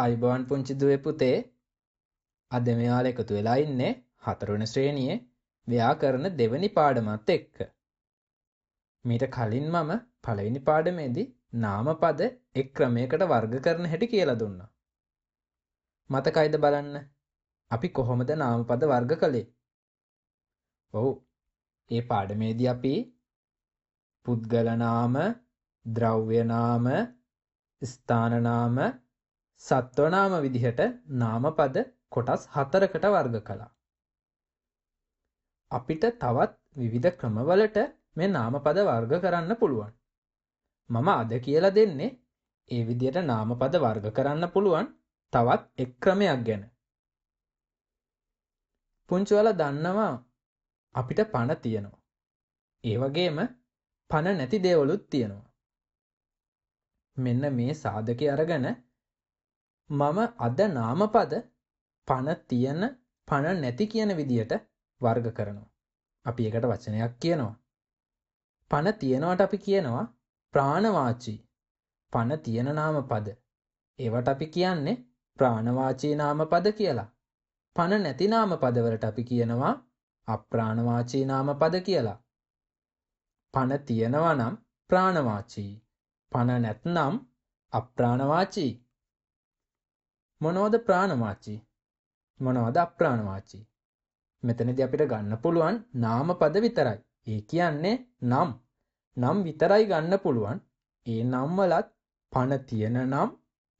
අයිබෝන් පුංචි දුවේ පුතේ අද මෙයාල එකතු වෙලා ඉන්නේ හතරුණ ශ්‍රේණියේ ව්‍යාකරණ දෙවනි පාඩමත් එක්ක. මීට කලින් මම පළවෙනි පාඩමේදී නාමපද එක් ක්‍රමයකට වර්ග කරන හැටි කියලා දුන්නා. මතකයිද බලන්න අපි කොහොමද නාමපද වර්ග කළේ? ඔව්. ඒ පාඩමේදී අපි පුද්ගල නාම, ද්‍රව්‍ය නාම, ස්ථාන නාම සත්වනාම විදිහට නාමපද කොටස් හතරකට වර්ග කළා. අපිට තවත් විවිධ ක්‍රමවලට මේ නාමපද වර්ග කරන්න පුළුවන්. මම අද කියලා දෙන්නේ ඒ විදියට නාමපද වර්ග කරන්න පුළුවන් තවත් එක් ක්‍රමයක් ගැන. පුංචිවල දන්නවා අපිට පණ තියෙනවා. ඒ වගේම පණ නැති දේවලුත් තියෙනවා. මෙන්න මේ සාධකේ අරගෙන මම අද නාමපද පණ තියන පණ නැති කියන විදියට වර්ග කරනවා. අපි එකට වචනයක් කියනවා. පණ තියෙනවට අපි කියනවා ප්‍රාණවාචී පණ තියෙන නාමපද. ඒවට අපි කියන්නේ ප්‍රාණවාචී නාමපද කියලා. පණ නැති නාමපදවලට අපි කියනවා අප්‍රාණවාචී නාමපද කියලා. පණ තියෙනවා නම් ප්‍රාණවාචී. පණ නැත්නම් අප්‍රාණවාචී. මොනවද ප්‍රාණවාචී මොනවද අප්‍රාණවාචී මෙතනද අපිට ගන්න පුළුවන් නාම පද විතරයි ඒ කියන්නේ නම් නම් විතරයි ගන්න පුළුවන් ඒ නම්වලත් පණ තියෙන නම්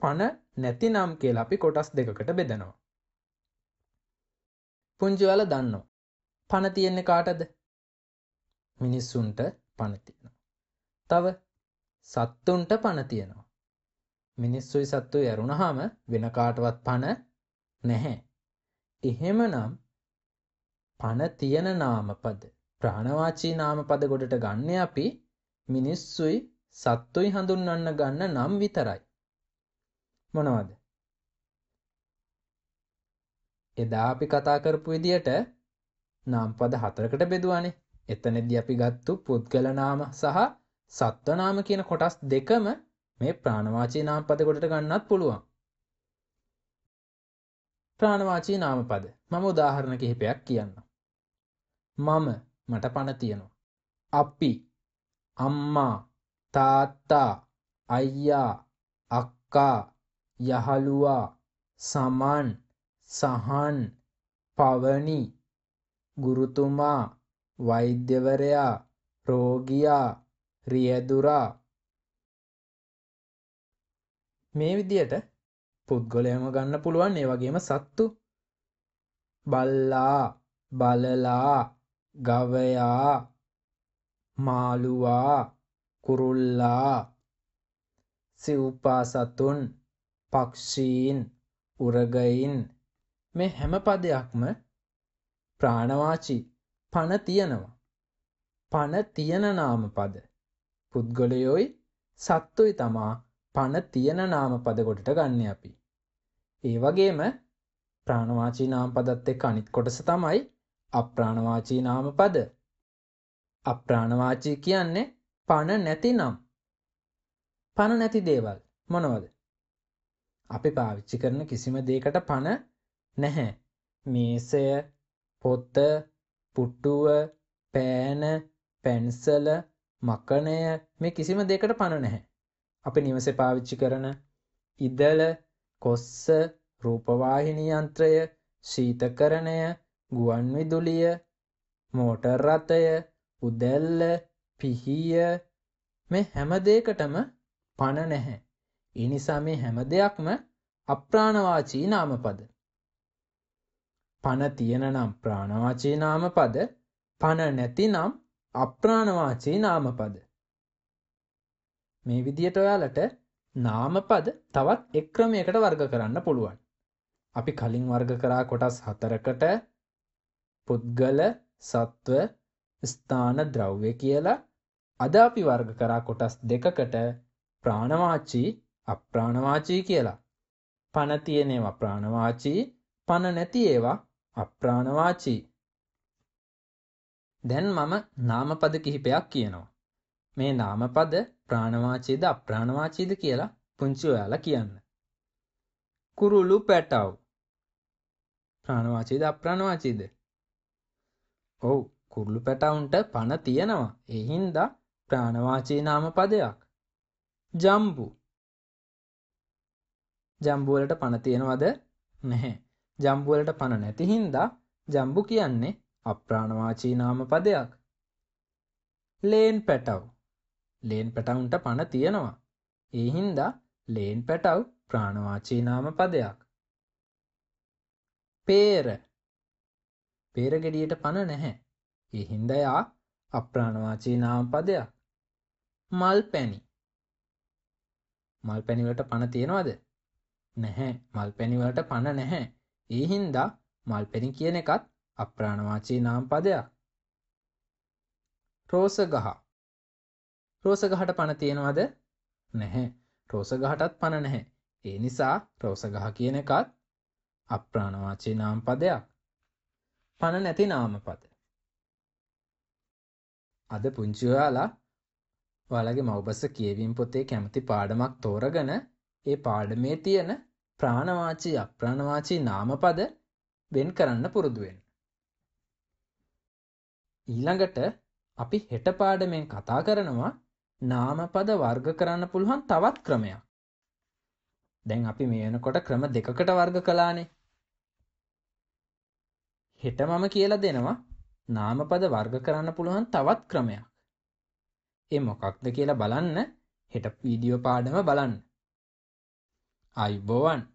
පණ නැති නම් කියලා අපි කොටස් දෙකකට බෙදනවා පුංචිවල දන්නවා පණ තියෙන්නේ කාටද මිනිස්සුන්ට පණ තියෙනවා තව සත්තුන්ට පණ තියෙනවා මිනිස්සුයි සත්තු ඇරුණහාම වෙන කාටවත් පණ නැහැ. එහෙමනම් පණ තියෙන නාමපද ප්‍රාණවාචී නාමපද ගොඩට ගන්න අපි මිනිස්සුයි සත්තුයි හඳුන්වන්න ගන්න නම් විතරයි. මොනවද? එදා අපි කතා කරපු විදියට නාමපද හතරකට බෙදුවානේ. එතනදී අපි ගත්තු පුද්ගල නාම සහ සත්ව නාම කියන කොටස් දෙකම මේ ප්‍රාණවාචී නාමපද කොටට ගන්නත් පුළුවන්. ප්‍රාණවාචී නාමපද මම උදාහරණ කිහිපයක් කියන්න. මම මට පණ තියෙනවා. අපි අම්මා තාත්තා අයියා අක්කා යහළුවා සමන් සහන් පවනි ගුරුතුමා වෛද්‍යවරයා රෝගියා රියදුරා මේ විදියට පුද්ගොලයම ගන්න පුළුවන් ඒ වගේම සත්තු බල්ලා බලලා ගවයා මාළුවා කුරුල්ලා සිව්පා සතුන් පක්ෂීන් උරගයින් මේ හැම පදයක්ම ප්‍රාණවාචි පණ තියනවා පණ තියන නාම පද පුද්ගලයොයි සත්තුයි තමා පණ තියෙන නාම පදකොටට ගන්න අපි. ඒ වගේම ප්‍රාණවාචී නාම පදත් එක් අනිත් කොටස තමයි අප්‍රාණවාචී නාම පද. අප්‍රාණවාචී කියන්නේ පණ නැති නම්. පණ නැති දේවල් මොනවද. අපි පාවිච්චි කරන කිසිම දේකට පණ නැහැ. මේසය පොත්ත පුට්ටුව පෑන පැන්සල මකනය මේ කිසිම දෙකට පණ නැහැ. අපි නිවස පාවිච්චි කරන ඉදල කොස්ස රූපවාහිනියන්ත්‍රය ශීතකරණය ගුවන් විදුලිය මෝටර් රථය උදැල්ල පිහිය මේ හැම දෙයකටම පණ නැහැ. ඒ නිසා මේ හැම දෙයක්ම අප්‍රාණවාචී නාමපද. පණ තියෙන නම් ප්‍රාණවාචී නාමපද, පණ නැති නම් අප්‍රාණවාචී නාමපද. මේ විදියට ඔයාලට නාමපද තවත් එක් ක්‍රමයකට වර්ග කරන්න පුළුවන්. අපි කලින් වර්ග කරා කොටස් හතරකට පුද්ගල සත්ව ස්ථාන ද්‍රව්‍ය කියලා අද අපි වර්ග කරා කොටස් දෙකකට ප්‍රාණවාචී අප්‍රාණවාචී කියලා. පණ තියෙන ඒවා ප්‍රාණවාචී, පණ නැති ඒවා අප්‍රාණවාචී. දැන් මම නාමපද කිහිපයක් කියනවා. මේ නාමපද ප්‍රාණවාචීද අප්‍රාණවාචීද කියලා පුංචි ඔයාලා කියන්න. කුරුළු පැටව්. ප්‍රාණවාචීද අප්‍රාණවාචීද? ඔව් කුරුළු පැටවුන්ට පණ තියෙනවා. ඒ හින්දා ප්‍රාණවාචී නාම පදයක්. ජම්බු. ජම්බු වලට පණ තියෙනවද? නැහැ. ජම්බු වලට පණ නැති හින්දා ජම්බු කියන්නේ අප්‍රාණවාචී නාම පදයක්. ලේන් පැටව්. ලේන් පැටවුන්ට පණ තියෙනවා. ඒහින්දා ලේන් පැටව් ප්‍රාණවාචීනාම පදයක්. පේර පේරගෙඩියට පණ නැහැ. එහින්දයා අප්‍රාණවාචීනාම පදයක්. මල් පැණි මල් පැණිවලට පණ තියෙනවද? නැහැ. මල් පැණිවලට පණ නැහැ. ඒහින්දා මල් පැණි කියන එකත් අප්‍රාණවාචී නාම පදයක්. රෝස ගහ රෝස ගහට පණ තියෙනවද? නැහැ. රෝස ගහටත් පණ නැහැ. ඒ නිසා රෝස ගහ කියන එකත් අප්‍රාණවාචී නාම පදයක්. පණ නැති නාම පද. අද පුංචි ඔයාලා ඔයාලගේ මව්බස කියවීම් පොතේ කැමති පාඩමක් තෝරගෙන ඒ පාඩමේ තියෙන ප්‍රාණවාචී අප්‍රාණවාචී නාමපද වෙන් කරන්න පුරුදු වෙන්න. ඊළඟට අපි හෙට පාඩමෙන් කතා කරනවා නාමපද වර්ග කරන්න පුළුවන් තවත් ක්‍රමයක්. දැන් අපි මේ වෙනකොට ක්‍රම දෙකකට වර්ග කළානේ. හෙට මම කියලා දෙනවා නාමපද වර්ග කරන්න පුළුවන් තවත් ක්‍රමයක්. ඒ මොකක්ද කියලා බලන්න හෙට වීඩියෝ පාඩම බලන්න. අයිබෝවන්